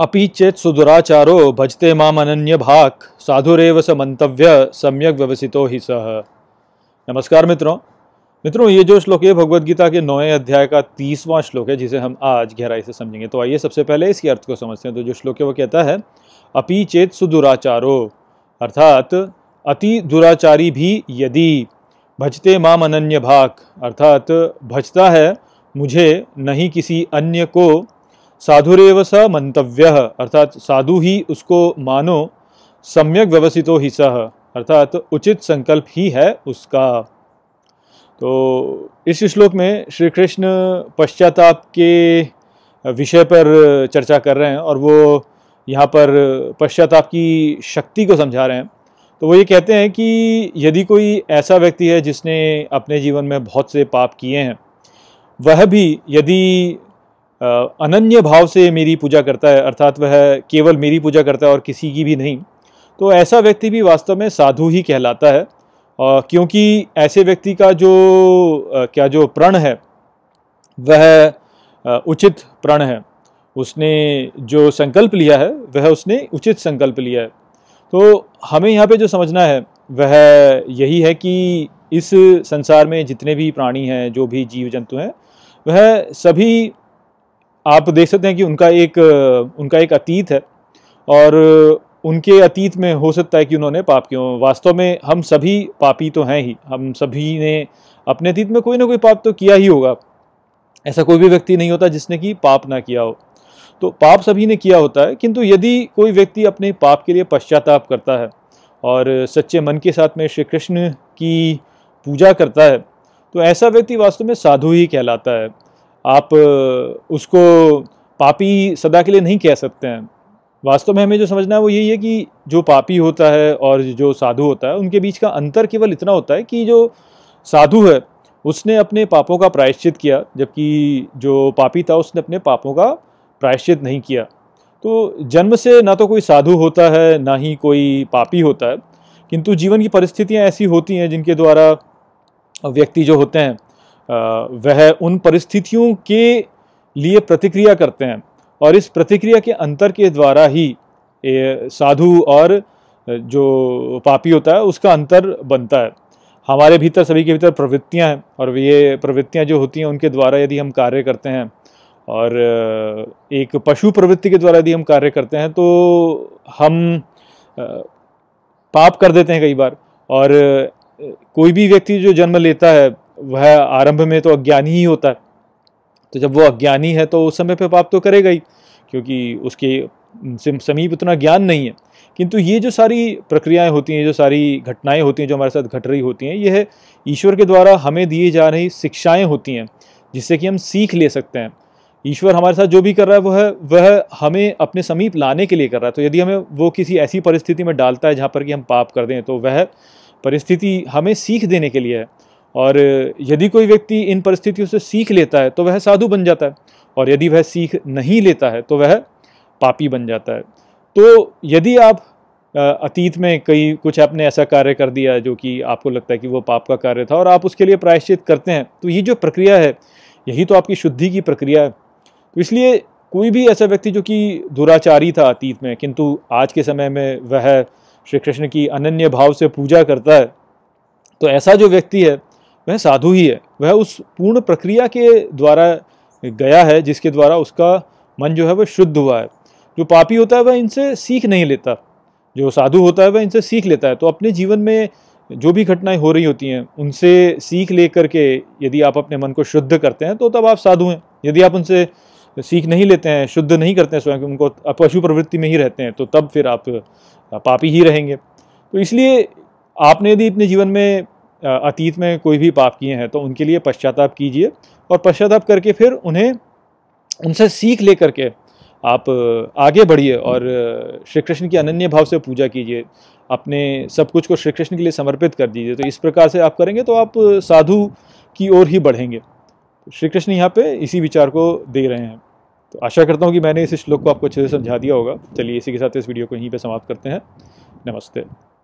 अपि चेत सुदुराचारो भजते भाक साधुरेव स मंतव्य सम्यक व्यवसित ही सह नमस्कार मित्रों मित्रों ये जो श्लोक है भगवत गीता के नौवें अध्याय का तीसवां श्लोक है जिसे हम आज गहराई से समझेंगे तो आइए सबसे पहले इसके अर्थ को समझते हैं तो जो श्लोक है वो कहता है अपी चेत सुदुराचारो अर्थात अति दुराचारी भी यदि भजते माम अनन्य भाक अर्थात भजता है मुझे नहीं किसी अन्य को साधुरेव स मंतव्य अर्थात साधु ही उसको मानो सम्यक व्यवसितो ही सह अर्थात उचित संकल्प ही है उसका तो इस श्लोक में श्री कृष्ण पश्चाताप के विषय पर चर्चा कर रहे हैं और वो यहाँ पर पश्चाताप की शक्ति को समझा रहे हैं तो वो ये कहते हैं कि यदि कोई ऐसा व्यक्ति है जिसने अपने जीवन में बहुत से पाप किए हैं वह भी यदि अनन्य भाव से मेरी पूजा करता है अर्थात वह केवल मेरी पूजा करता है और किसी की भी नहीं तो ऐसा व्यक्ति भी वास्तव में साधु ही कहलाता है क्योंकि ऐसे व्यक्ति का जो क्या जो प्रण है वह उचित प्रण है उसने जो संकल्प लिया है वह उसने उचित संकल्प लिया है तो हमें यहाँ पे जो समझना है वह यही है कि इस संसार में जितने भी प्राणी हैं जो भी जीव जंतु हैं वह सभी आप देख सकते हैं कि उनका एक उनका एक अतीत है और उनके अतीत में हो सकता है कि उन्होंने पाप क्यों वास्तव में हम सभी पापी तो हैं ही हम सभी ने अपने अतीत में कोई ना कोई पाप तो किया ही होगा ऐसा कोई भी व्यक्ति नहीं होता जिसने कि पाप ना किया हो तो पाप सभी ने किया होता है किंतु यदि कोई व्यक्ति अपने पाप के लिए पश्चाताप करता है और सच्चे मन के साथ में श्री कृष्ण की पूजा करता है तो ऐसा व्यक्ति वास्तव में साधु ही कहलाता है आप उसको पापी सदा के लिए नहीं कह सकते हैं वास्तव में हमें जो समझना है वो यही है कि जो पापी होता है और जो साधु होता है उनके बीच का अंतर केवल इतना होता है कि जो साधु है उसने अपने पापों का प्रायश्चित किया जबकि जो पापी था उसने अपने पापों का प्रायश्चित नहीं किया तो जन्म से ना तो कोई साधु होता है ना ही कोई पापी होता है किंतु जीवन की परिस्थितियाँ ऐसी होती हैं जिनके द्वारा व्यक्ति जो होते हैं वह उन परिस्थितियों के लिए प्रतिक्रिया करते हैं और इस प्रतिक्रिया के अंतर के द्वारा ही साधु और जो पापी होता है उसका अंतर बनता है हमारे भीतर सभी के भीतर प्रवृत्तियां हैं और ये प्रवृत्तियां जो होती हैं उनके द्वारा यदि हम कार्य करते हैं और एक पशु प्रवृत्ति के द्वारा यदि हम कार्य करते हैं तो हम पाप कर देते हैं कई बार और कोई भी व्यक्ति जो जन्म लेता है वह आरंभ में तो अज्ञानी ही होता है तो जब वो अज्ञानी है तो उस समय पे पाप तो करेगा ही क्योंकि उसके समीप उतना ज्ञान नहीं है किंतु ये जो सारी प्रक्रियाएं होती हैं जो सारी घटनाएं होती हैं जो हमारे साथ घट रही होती हैं यह है ईश्वर के द्वारा हमें दिए जा रही शिक्षाएं होती हैं जिससे कि हम सीख ले सकते हैं ईश्वर हमारे साथ जो भी कर रहा है वह वह हमें अपने समीप लाने के लिए कर रहा है तो यदि हमें वो किसी ऐसी परिस्थिति में डालता है जहाँ पर कि हम पाप कर दें तो वह परिस्थिति हमें सीख देने के लिए है और यदि कोई व्यक्ति इन परिस्थितियों से सीख लेता है तो वह साधु बन जाता है और यदि वह सीख नहीं लेता है तो वह पापी बन जाता है तो यदि आप अतीत में कई कुछ आपने ऐसा कार्य कर दिया जो कि आपको लगता है कि वो पाप का कार्य था और आप उसके लिए प्रायश्चित करते हैं तो ये जो प्रक्रिया है यही तो आपकी शुद्धि की प्रक्रिया है तो इसलिए कोई भी ऐसा व्यक्ति जो कि दुराचारी था अतीत में किंतु आज के समय में वह श्री कृष्ण की अनन्य भाव से पूजा करता है तो ऐसा जो व्यक्ति है वह साधु ही है वह उस पूर्ण प्रक्रिया के द्वारा गया है जिसके द्वारा उसका मन जो है वह शुद्ध हुआ है जो पापी होता है वह इनसे सीख नहीं लेता जो साधु होता है वह इनसे सीख लेता है तो अपने जीवन में जो भी घटनाएं हो रही होती हैं उनसे सीख ले करके यदि आप अपने मन को शुद्ध करते हैं तो तब आप साधु हैं यदि आप उनसे सीख नहीं लेते हैं शुद्ध नहीं करते हैं स्वयं उनको पशु प्रवृत्ति में ही रहते हैं तो तब फिर आप पापी ही रहेंगे तो इसलिए आपने यदि अपने जीवन में अतीत में कोई भी पाप किए हैं तो उनके लिए पश्चाताप कीजिए और पश्चाताप करके फिर उन्हें उनसे सीख ले करके आप आगे बढ़िए और श्री कृष्ण की अनन्य भाव से पूजा कीजिए अपने सब कुछ को श्री कृष्ण के लिए समर्पित कर दीजिए तो इस प्रकार से आप करेंगे तो आप साधु की ओर ही बढ़ेंगे श्री कृष्ण यहाँ पे इसी विचार को दे रहे हैं तो आशा करता हूँ कि मैंने इस श्लोक को आपको अच्छे से समझा दिया होगा चलिए इसी के साथ इस वीडियो को यहीं पर समाप्त करते हैं नमस्ते